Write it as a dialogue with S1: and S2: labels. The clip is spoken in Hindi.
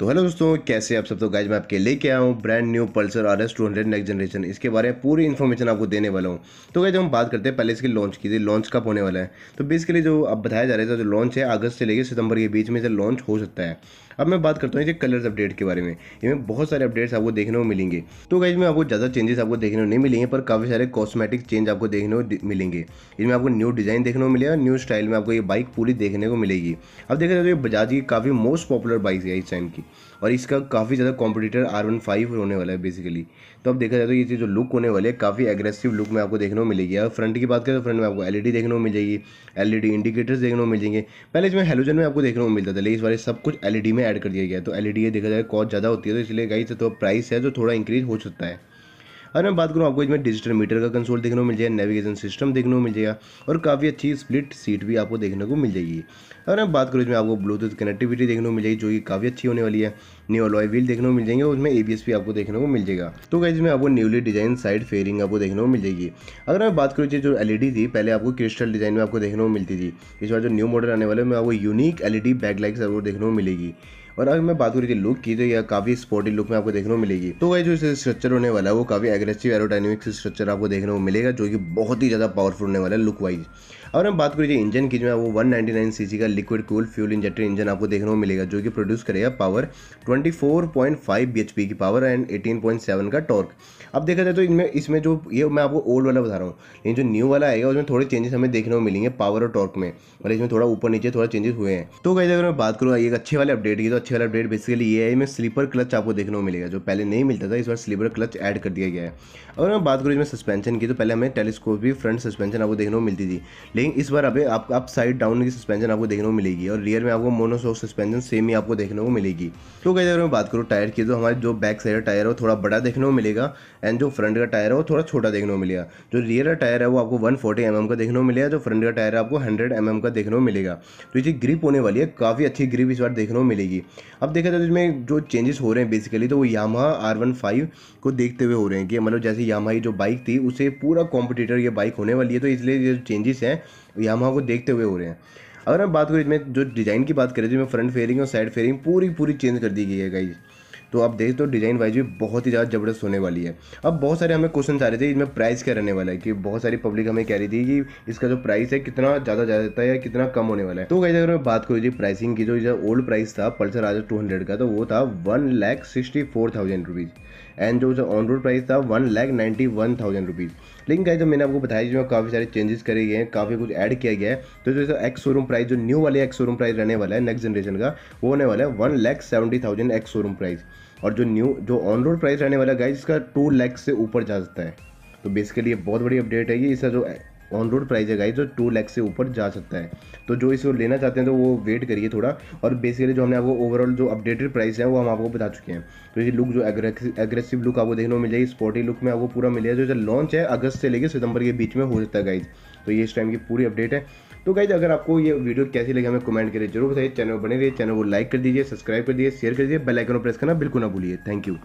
S1: तो हेलो दोस्तों कैसे आप सब तो गाइज मैं आपके लेके आया हूँ brand new Pulsar R S two hundred next generation इसके बारे में पूरी इन्फॉर्मेशन आपको देने वाला हूँ तो गाइज हम बात करते हैं पहले इसकी लॉन्च की थी लॉन्च कब होने वाला है तो बेसिकली जो अब बताया जा रहा है जो लॉन्च है अगस्त से लेकर सितंबर के बीच में इसे लॉन्च हो सकता है अब मैं बात करता हूँ इसे कलर्स अपडेट के बारे में इनमें बहुत सारे अपडेट्स आपको देखने को मिलेंगे तो गाइज में आपको ज़्यादा चेंजेस आपको देखने को नहीं मिलेंगे पर काफ़ी सारे कॉस्मेटिक चेंज आपको देखने को मिलेंगे इनमें आपको न्यू डिज़ाइन देखने को मिलेगा न्यू स्टाइल में आपको ये बाइक पूरी देखने को मिलेगी अब देखा जाए तो ये बजाज की काफ़ी मोस्ट पॉपुलर बाइक है इस टाइम की और इसका काफ़ी ज़्यादा कॉम्पिटिटर आर वन फाइव होने वाला है बेसिकली तो अब देखा जाए तो ये जो लुक होने वाली है काफ़ी एग्रेसिव लुक में आपको देखने को मिलेगी अगर फ्रंट की बात करें तो फ्रंट में आपको एलईडी e देखने को मिल जाएगी एलईडी इंडिकेटर्स देखने को मिल जाएंगे पहले इसमें हेलोजन में आपको देखने को मिलता था लेकिन इस बार सब कुछ डी e में ऐड कर दिया गया है तो एलईडी e ये देखा जाए कॉस्ट ज़्यादा होती है तो इसलिए गाइस तो प्राइस है जो थोड़ा इंक्रीज हो सकता है अगर मैं बात करूँ आपको इसमें डिजिटल मीटर का कंसोल देखने को मिल जाएगा नेविगेशन सिस्टम देखने को मिल जाएगा और काफ़ी अच्छी स्प्लिट सीट भी आपको देखने को मिल जाएगी अगर मैं बात करूँ इसमें आपको ब्लूटूथ कनेक्टिविटी देखने को मिल जाएगी जो कि काफ़ी अच्छी होने वाली है न्यू अलॉय व्हील देखने को मिल जाएंगे और उसमें ए भी आपको देखने को मिल जाएगा तो क्या इसमें आपको न्यूली डिजाइन साइड फेयरिंग आपको देखने को मिल जाएगी अगर मैं बात करूँ जो एल थी पहले आपको क्रिस्टल डिजाइन में आपको देखने को मिलती थी इस बार जो न्यू मॉडल आने वाले में आपको unique L E D lights आपको देखने को मिलेगी और अगर मैं बात करूँ लुक की तो यह काफी स्पोर्टी लुक में आपको देखने को मिलेगी तो वह जो स्ट्रक्चर होने वाला है वो काफी एग्रेसिव एरोडाइनमिक स्ट्रक्चर आपको देखने को मिलेगा जो कि बहुत ही ज़्यादा पावरफुल होने वाला है लुक वाइज और हम बात करिए इंजन की जो है वो 199 सीसी का liquid cool fuel injector engine आपको देखने को मिलेगा जो कि प्रोड्यूस करेगा पावर 24.5 bhp की पावर एंड 18.7 का टॉर्क अब देखा जाए तो इनमें इसमें जो ये मैं आपको ओल्ड वाला बता रहा हूँ लेकिन जो न्यू वाला आएगा उसमें थोड़े चेंजेस हमें देखने को मिलेंगे पावर और टॉर्क में और इसमें थोड़ा ऊपर नीचे थोड़ा चेंजेस हुए हैं तो कहीं अगर मैं बात करूँ एक अच्छे वाले अपडेट की तो अच्छे वाला अपडेट बेसिकली ये है इसमें स्लीपर क्लच आपको देखने को मिलेगा जो पहले नहीं मिलता था इस बार स्लीपर क्लच ऐड कर दिया गया है अगर मैं बात करूँ इसमें सस्पेंशन की तो पहले हमें टेलीस्कोप भी फ्रंट सस्पेंशन आपको देखने को मिलती थी लेकिन इस बार अभी आप, आप साइड डाउन की सस्पेंशन आपको देखने को मिलेगी और रियर में आपको मोनोसॉक सस्पेंशन सेम ही आपको देखने को मिलेगी तो कहीं अगर मैं बात करूँ टायर की तो हमारे जो बैक साइड का टायर है वो थोड़ा बड़ा देखने को मिलेगा एंड जो फ्रंट का टायर है वो थोड़ा छोटा देखने को मिलेगा जो रियर का टायर है वो आपको वन फोर्टी एम एम का देखने को मिलेगा जो फ्रंट का टायर है आपको हंड्रेड एम एम का देखने को मिलेगा तो ये ग्रिप होने वाली है काफ़ी अच्छी ग्रिप इस बार देखने को मिलेगी अब देखा जाए तो इसमें जो चेंजेस हो रहे हैं बेसिकली तो वो यामा आर वन फाइव को देखते हुए हो रहे हैं कि मतलब जैसे यामा की जो बाइक थी उसे पूरा कॉम्पिटिटर ये बाइक होने वाली है तो इसलिए ये जो चेंजेस हैं यामा को देखते हुए हो रहे हैं अगर हम बात करें इसमें जो डिज़ाइन की बात करें जिसमें फ्रंट फेयरिंग और साइड फेयरिंग पूरी पूरी चेंज कर दी गई है गाइज़ तो आप देख दो डिज़ाइन वाइज भी बहुत ही ज़्यादा जबरदस्त होने वाली है अब बहुत सारे हमें क्वेश्चन आ रहे थे इसमें प्राइस क्या रहने वाला है कि बहुत सारी पब्लिक हमें कह रही थी कि इसका जो प्राइस है कितना ज़्यादा जाता है या कितना कम होने वाला है तो कहीं अगर मैं बात करूँ प्राइसिंग की जो ओल्ड प्राइस था पल्सर आज टू हंड्रेड का तो वो था one lakh sixty four thousand rupees and जो ऑन रोड प्राइस था one lakh ninety one thousand rupees लेकिन गाइज मैंने आपको बताया जो काफ़ी सारे चेंजेस करे गए हैं काफ़ी कुछ ऐड किया गया है तो जो एक्स शोरूम प्राइस जो न्यू वाले एक्स शोरूम प्राइस रहने वाला है नेक्स्ट जनरेशन का वो होने वाला है one lakh seventy thousand ex showroom price और जो न्यू जो ऑन रोड प्राइस रहने वाला है गाइज इसका टू लैख से ऊपर जा सकता है तो बेसिकली ये बहुत बड़ी अपडेट है ये इसका जो ऑन रोड प्राइस है गाइज जो टू लैक्स से ऊपर जा सकता है तो जो इसको लेना चाहते हैं तो वो वेट करिए थोड़ा और बेसिकली जो हमने आपको ओवरऑल जो अपडेटेड प्राइस है वो हम आपको बता चुके हैं तो ये लुक जो एग्रेसिव लुक आपको देखने को मिल जाएगी स्पॉटी लुक में आपको पूरा मिलेगा जो लॉन्च है अगस्त से लेकर सितंबर के बीच में हो जाता है गाइज तो ये इस टाइम की पूरी अपडेट है तो गाइज अगर आपको ये वीडियो कैसी लगी हमें कमेंट करिए जरूर बताइए चैनल बने रहिए चैनल को लाइक कर दीजिए सब्सक्राइब कर दीजिए शेयर कर दीजिए बेल आइकन प्रेस करना बिल्कुल ना भूलिए थैंक यू